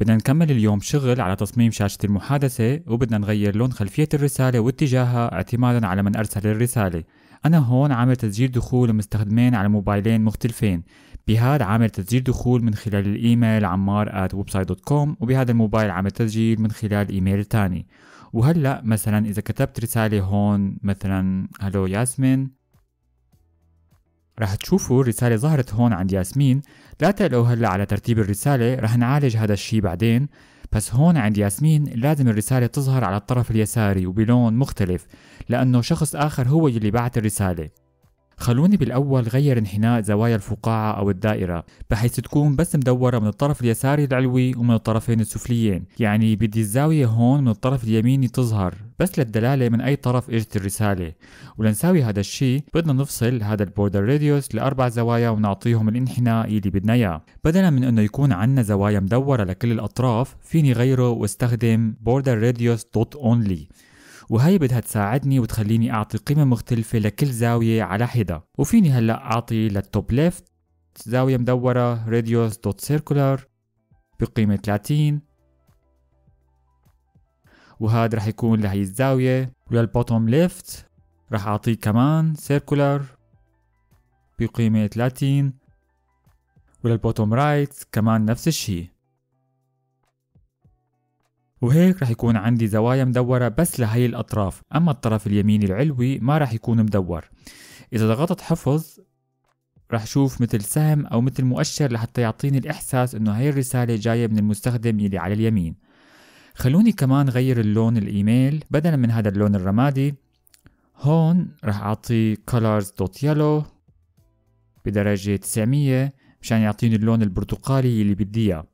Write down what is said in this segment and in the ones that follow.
بدنا نكمل اليوم شغل على تصميم شاشة المحادثة وبدنا نغير لون خلفية الرسالة واتجاهها اعتمادا على من أرسل الرسالة أنا هون عامل تسجيل دخول لمستخدمين على موبايلين مختلفين بهاد عامل تسجيل دخول من خلال الإيميل عمار at website.com وبهذا الموبايل عامل تسجيل من خلال إيميل تاني وهلأ مثلا إذا كتبت رسالة هون مثلا هلو ياسمين رح تشوفوا الرسالة ظهرت هون عند ياسمين لا تقلقوا هلا على ترتيب الرسالة رح نعالج هذا الشي بعدين بس هون عند ياسمين لازم الرسالة تظهر على الطرف اليساري وبلون مختلف لأنه شخص آخر هو يلي بعت الرسالة خلوني بالأول غير انحناء زوايا الفقاعة أو الدائرة بحيث تكون بس مدورة من الطرف اليساري العلوي ومن الطرفين السفليين يعني بدي الزاوية هون من الطرف اليميني تظهر بس للدلالة من أي طرف إجت الرسالة ولنساوي هذا الشيء بدنا نفصل هذا البوردر راديوس لأربع زوايا ونعطيهم الانحناء اللي بدنا إياه بدلا من أنه يكون عندنا زوايا مدورة لكل الأطراف فيني غيره واستخدم border radius dot only وهي بدها تساعدني وتخليني أعطي قيمة مختلفة لكل زاوية على حدة وفيني هلأ أعطي للتوب ليفت زاوية مدورة radius dot circular بقيمة 30 وهذا رح يكون لهي الزاوية وللبوتوم ليفت رح أعطيه كمان circular بقيمة 30 وللبوتوم رايت كمان نفس الشيء وهيك رح يكون عندي زوايا مدورة بس لهي الأطراف أما الطرف اليميني العلوي ما رح يكون مدور إذا ضغطت حفظ رح شوف مثل سهم أو مثل مؤشر لحتى يعطيني الإحساس إنه هاي الرسالة جاية من المستخدم يلي على اليمين خلوني كمان غير اللون الإيميل بدلا من هذا اللون الرمادي هون رح أعطي colors.yellow بدرجة 900 مشان يعطيني اللون البرتقالي اللي بدي اياه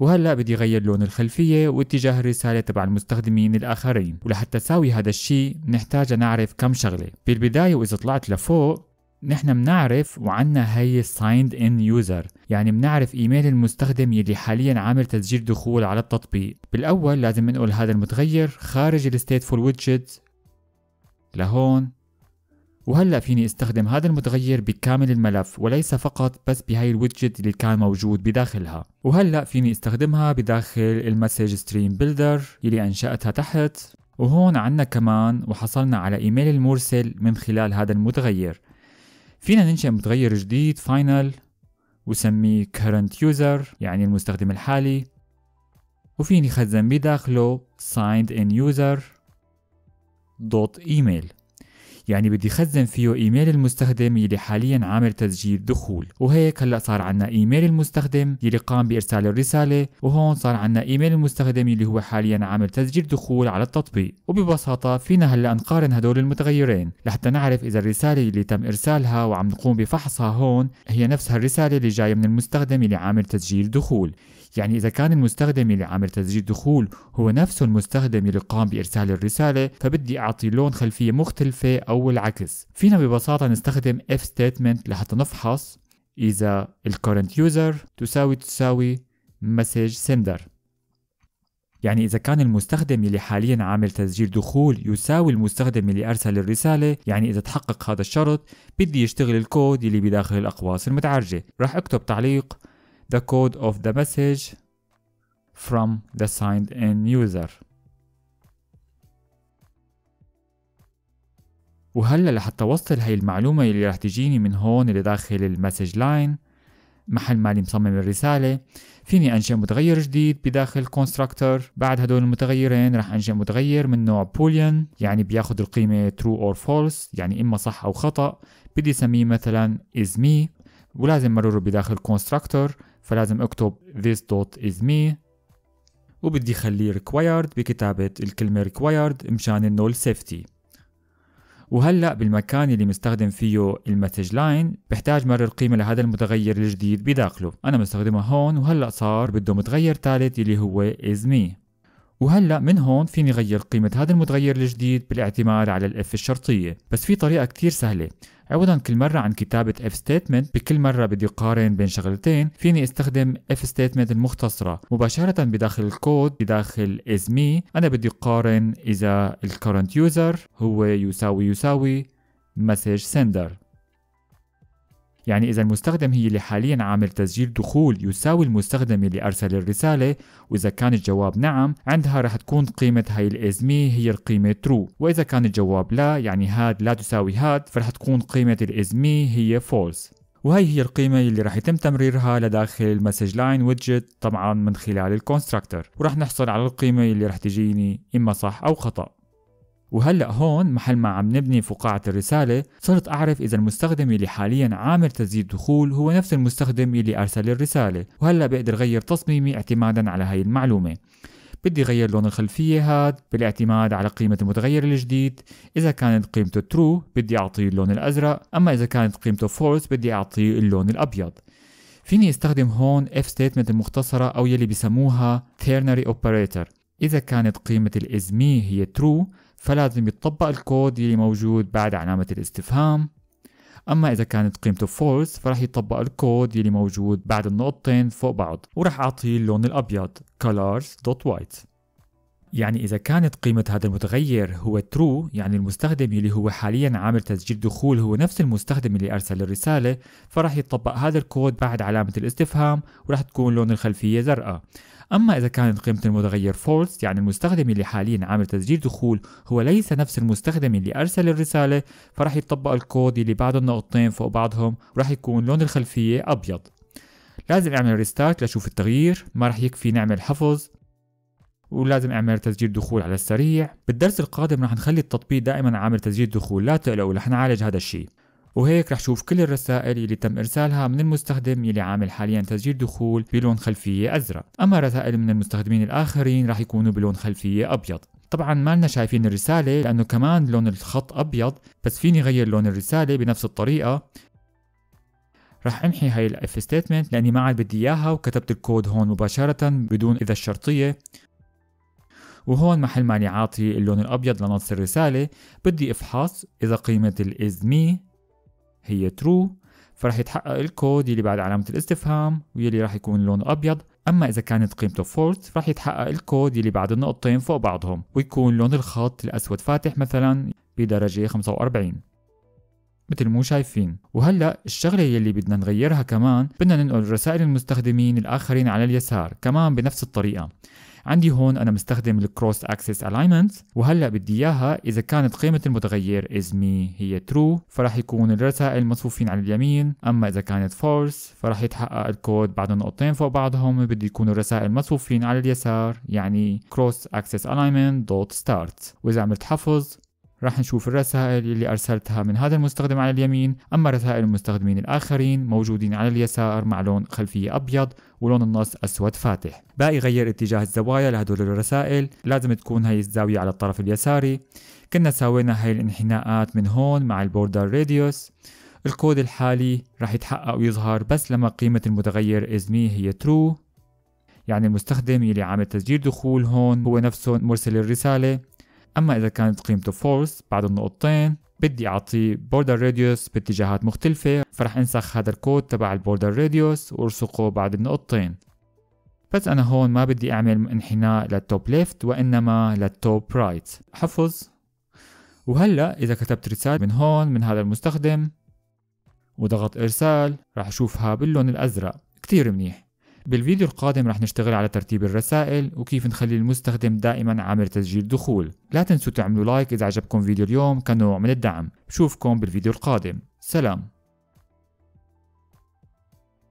وهلا بدي غير لون الخلفيه واتجاه الرساله تبع المستخدمين الاخرين ولحتى ساوي هذا الشيء نحتاج نعرف كم شغله بالبدايه واذا طلعت لفوق نحن بنعرف وعنا هي signed in user يعني بنعرف ايميل المستخدم يلي حاليا عامل تسجيل دخول على التطبيق بالاول لازم ننقل هذا المتغير خارج الستيتفول ويدجت لهون وهلا فيني استخدم هذا المتغير بكامل الملف وليس فقط بس بهاي الويدجت اللي كان موجود بداخلها وهلا فيني استخدمها بداخل المسج ستريم بيلدر اللي انشاتها تحت وهون عنا كمان وحصلنا على ايميل المرسل من خلال هذا المتغير فينا ننشئ متغير جديد فاينل وسميه current user يعني المستخدم الحالي وفيني خزن بداخله signed in user dot email يعني بدي خزن فيه ايميل المستخدم يلي حاليا عامل تسجيل دخول وهيك هلا صار عنا ايميل المستخدم يلي قام بارسال الرساله وهون صار عنا ايميل المستخدم يلي هو حاليا عامل تسجيل دخول على التطبيق وببساطه فينا هلا نقارن هدول المتغيرين لحتى نعرف اذا الرساله اللي تم ارسالها وعم نقوم بفحصها هون هي نفسها الرساله اللي جايه من المستخدم اللي عامل تسجيل دخول يعني إذا كان المستخدم اللي عامل تسجيل دخول هو نفسه المستخدم اللي قام بإرسال الرسالة فبدي أعطي لون خلفية مختلفة أو العكس فينا ببساطة نستخدم if statement لحتى نفحص إذا ال current user تساوي تساوي message sender يعني إذا كان المستخدم اللي حاليا عامل تسجيل دخول يساوي المستخدم اللي أرسل الرسالة يعني إذا تحقق هذا الشرط بدي يشتغل الكود اللي بداخل الأقواس المتعرجة راح أكتب تعليق the code of the message from the signed in user وهلا لحتى وصل هاي المعلومة اللي رح تجيني من هون اللي داخل المسج لاين محل مالي مصمم الرسالة فيني أنشئ متغير جديد بداخل constructor بعد هدول المتغيرين رح أنشئ متغير من نوع boolean يعني بياخد القيمة true or false يعني إما صح أو خطأ بدي سميه مثلا is me ولازم مرره بداخل constructor فلازم اكتب this dot is me وبدي خليه required بكتابة الكلمة required مشان النول safety وهلأ بالمكان اللي مستخدم فيه المسج لاين بحتاج مرر قيمة لهذا المتغير الجديد بداخله أنا مستخدمها هون وهلأ صار بده متغير ثالث اللي هو is me وهلأ من هون فيني غير قيمة هذا المتغير الجديد بالاعتماد على الاف الشرطية بس في طريقة كتير سهلة عوضا كل مرة عن كتابة if statement بكل مرة بدي قارن بين شغلتين فيني استخدم if statement المختصرة مباشرة بداخل الكود بداخل is me أنا بدي قارن إذا ال current user هو يساوي يساوي message sender يعني إذا المستخدم هي اللي حاليا عامل تسجيل دخول يساوي المستخدم اللي أرسل الرسالة وإذا كان الجواب نعم عندها رح تكون قيمة هاي الإزمي هي القيمة true وإذا كان الجواب لا يعني هاد لا تساوي هاد فرح تكون قيمة الإزمي هي false وهي هي القيمة اللي رح يتم تمريرها لداخل المسج لاين ويدجت طبعا من خلال الكونستراكتر ورح نحصل على القيمة اللي رح تجيني إما صح أو خطأ وهلأ هون محل ما عم نبني فقاعة الرسالة صرت أعرف إذا المستخدم اللي حاليا عامل تسجيل دخول هو نفس المستخدم اللي أرسل الرسالة وهلأ بقدر غير تصميمي اعتمادا على هاي المعلومة بدي غير لون الخلفية هاد بالاعتماد على قيمة المتغير الجديد إذا كانت قيمته ترو بدي أعطيه اللون الأزرق أما إذا كانت قيمته فولس بدي أعطيه اللون الأبيض فيني استخدم هون if statement المختصرة أو يلي بسموها ternary operator إذا كانت قيمة الإزمي هي true فلازم يتطبق الكود اللي موجود بعد علامة الاستفهام أما إذا كانت قيمته false فرح يطبق الكود اللي موجود بعد النقطتين فوق بعض ورح أعطيه اللون الأبيض colors.white يعني إذا كانت قيمة هذا المتغير هو true يعني المستخدم اللي هو حاليا عامل تسجيل دخول هو نفس المستخدم اللي أرسل الرسالة فرح يطبق هذا الكود بعد علامة الاستفهام ورح تكون لون الخلفية زرقاء أما إذا كانت قيمة المتغير فولس يعني المستخدم اللي حاليا عامل تسجيل دخول هو ليس نفس المستخدم اللي أرسل الرسالة فرح يطبق الكود اللي بعده النقطتين فوق بعضهم ورح يكون لون الخلفية أبيض لازم أعمل ريستارت لأشوف التغيير ما رح يكفي نعمل حفظ ولازم اعمل تسجيل دخول على السريع بالدرس القادم رح نخلي التطبيق دائما عامل تسجيل دخول لا تقلقوا رح نعالج هذا الشيء وهيك رح شوف كل الرسائل اللي تم إرسالها من المستخدم يلي عامل حاليا تسجيل دخول بلون خلفية أزرق أما رسائل من المستخدمين الآخرين رح يكونوا بلون خلفية أبيض طبعا ما لنا شايفين الرسالة لأنه كمان لون الخط أبيض بس فيني غير لون الرسالة بنفس الطريقة رح امحي هاي الاف ستيتمنت لاني ما عاد بدي اياها وكتبت الكود هون مباشرة بدون اذا الشرطية وهون محل ماني عاطي اللون الابيض لنص الرسالة بدي افحص اذا قيمة الاز مي هي true فرح يتحقق الكود يلي بعد علامة الاستفهام ويلي راح يكون لونه أبيض أما إذا كانت قيمته فولت رح يتحقق الكود يلي بعد النقطتين فوق بعضهم ويكون لون الخط الأسود فاتح مثلا بدرجة 45 مثل مو شايفين وهلا الشغله يلي بدنا نغيرها كمان بدنا ننقل رسائل المستخدمين الاخرين على اليسار كمان بنفس الطريقه عندي هون أنا مستخدم الكروس أكسس ألاينمنت وهلأ بدي إياها إذا كانت قيمة المتغير is me هي true فراح يكون الرسائل مصفوفين على اليمين أما إذا كانت false فراح يتحقق الكود بعد نقطتين فوق بعضهم بدي يكون الرسائل مصفوفين على اليسار يعني cross اكسس الاينمنت دوت ستارت وإذا عملت حفظ راح نشوف الرسائل اللي أرسلتها من هذا المستخدم على اليمين أما رسائل المستخدمين الآخرين موجودين على اليسار مع لون خلفية أبيض ولون النص أسود فاتح باقي غير اتجاه الزوايا لهدول الرسائل لازم تكون هي الزاوية على الطرف اليساري كنا سوينا هاي الانحناءات من هون مع البوردر راديوس الكود الحالي راح يتحقق ويظهر بس لما قيمة المتغير از مي هي ترو يعني المستخدم يلي عامل تسجيل دخول هون هو نفسه مرسل الرسالة أما إذا كانت قيمته فورس بعد النقطتين بدي أعطيه بوردر راديوس باتجاهات مختلفة فرح أنسخ هذا الكود تبع البوردر راديوس وأرسقه بعد النقطتين بس أنا هون ما بدي أعمل انحناء للتوب ليفت وإنما للتوب رايت حفظ وهلأ إذا كتبت رسالة من هون من هذا المستخدم وضغط إرسال راح أشوفها باللون الأزرق كتير منيح بالفيديو القادم رح نشتغل على ترتيب الرسائل وكيف نخلي المستخدم دائما عامل تسجيل دخول لا تنسوا تعملوا لايك إذا عجبكم فيديو اليوم كنوع من الدعم بشوفكم بالفيديو القادم سلام